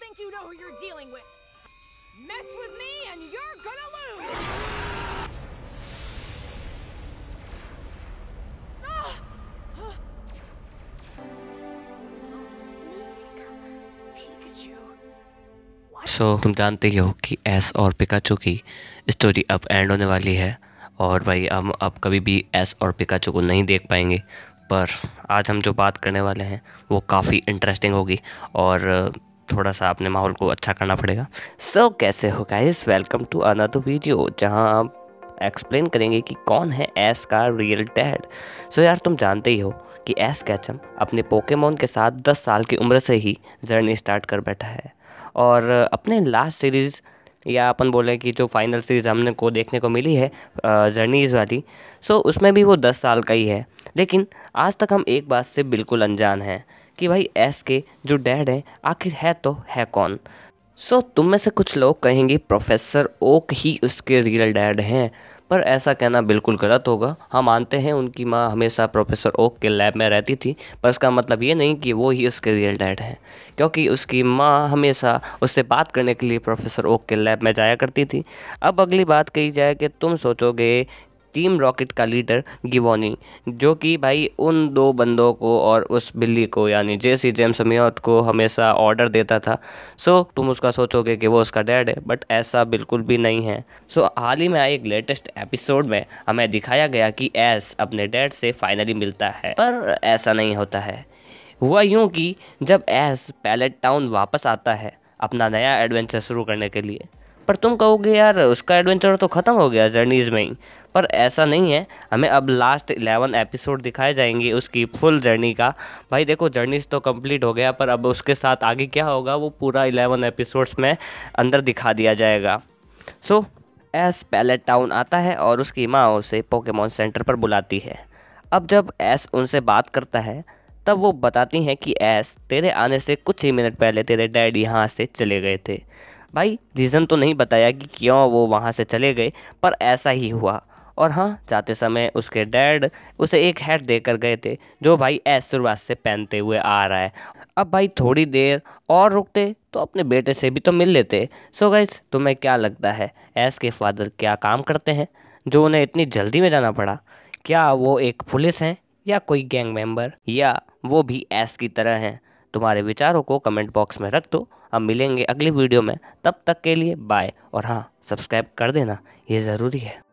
think you know who you're dealing with. Mess with me and you're gonna lose! Oh. Ah! So so, तुम जानते ही हो कि S और Pikachu की story अब एंड होने वाली है और भाई हम अब कभी भी एस और पिकाचू को नहीं देख पाएंगे पर आज हम जो बात करने वाले हैं वो काफ़ी इंटरेस्टिंग होगी और थोड़ा सा अपने माहौल को अच्छा करना पड़ेगा सो so, कैसे हो guys welcome to another video जहां आप एक्सप्लेन करेंगे कि कौन है एस का रियल डैड सो यार तुम जानते ही हो कि एस कैचम अपने पोकेमोन के साथ 10 साल की उम्र से ही जर्नी स्टार्ट कर बैठा है और अपने लास्ट सीरीज़ या अपन बोले कि जो फाइनल सीरीज़ हमने को देखने को मिली है जर्नीज वाली सो उसमें भी वो दस साल का ही है लेकिन आज तक हम एक बात से बिल्कुल अनजान हैं कि भाई एस के जो डैड है आखिर है तो है कौन सो so, तुम में से कुछ लोग कहेंगे प्रोफेसर ओक ही उसके रियल डैड हैं पर ऐसा कहना बिल्कुल गलत होगा हम मानते हैं उनकी माँ हमेशा प्रोफेसर ओक के लैब में रहती थी पर इसका मतलब ये नहीं कि वो ही उसके रियल डैड हैं क्योंकि उसकी माँ हमेशा उससे बात करने के लिए प्रोफेसर ओक के लैब में जाया करती थी अब अगली बात कही जाए कि तुम सोचोगे टीम रॉकेट का लीडर गिवोनी जो कि भाई उन दो बंदों को और उस बिल्ली को यानी जेसी जेम्स मियोट को हमेशा ऑर्डर देता था सो so, तुम उसका सोचोगे कि वो उसका डैड है बट ऐसा बिल्कुल भी नहीं है सो so, हाल ही में आए एक लेटेस्ट एपिसोड में हमें दिखाया गया कि एस अपने डैड से फाइनली मिलता है पर ऐसा नहीं होता है हुआ यूँ कि जब एस पैलेट टाउन वापस आता है अपना नया एडवेंचर शुरू करने के लिए पर तुम कहोगे यार उसका एडवेंचर तो ख़त्म हो गया जर्नीज़ में ही पर ऐसा नहीं है हमें अब लास्ट इलेवन एपिसोड दिखाए जाएंगे उसकी फुल जर्नी का भाई देखो जर्नीज तो कंप्लीट हो गया पर अब उसके साथ आगे क्या होगा वो पूरा इलेवन एपिसोड्स में अंदर दिखा दिया जाएगा so so, as Pallet Town आता है और उसकी माँ उसे पोकेमोन सेंटर पर बुलाती है अब जब एस उनसे बात करता है तब वो बताती हैं कि एस तेरे आने से कुछ ही मिनट पहले तेरे डैड यहाँ से चले गए थे भाई रीज़न तो नहीं बताया कि क्यों वो वहाँ से चले गए पर ऐसा ही हुआ और हाँ जाते समय उसके डैड उसे एक हैट देकर गए थे जो भाई ऐश्वर्वाद से पहनते हुए आ रहा है अब भाई थोड़ी देर और रुकते तो अपने बेटे से भी तो मिल लेते सो गैस तुम्हें क्या लगता है ऐस के फादर क्या काम करते हैं जो उन्हें इतनी जल्दी में जाना पड़ा क्या वो एक पुलिस हैं या कोई गैंग मेंबर या वो भी ऐस की तरह हैं तुम्हारे विचारों को कमेंट बॉक्स में रख दो अब मिलेंगे अगली वीडियो में तब तक के लिए बाय और हाँ सब्सक्राइब कर देना ये ज़रूरी है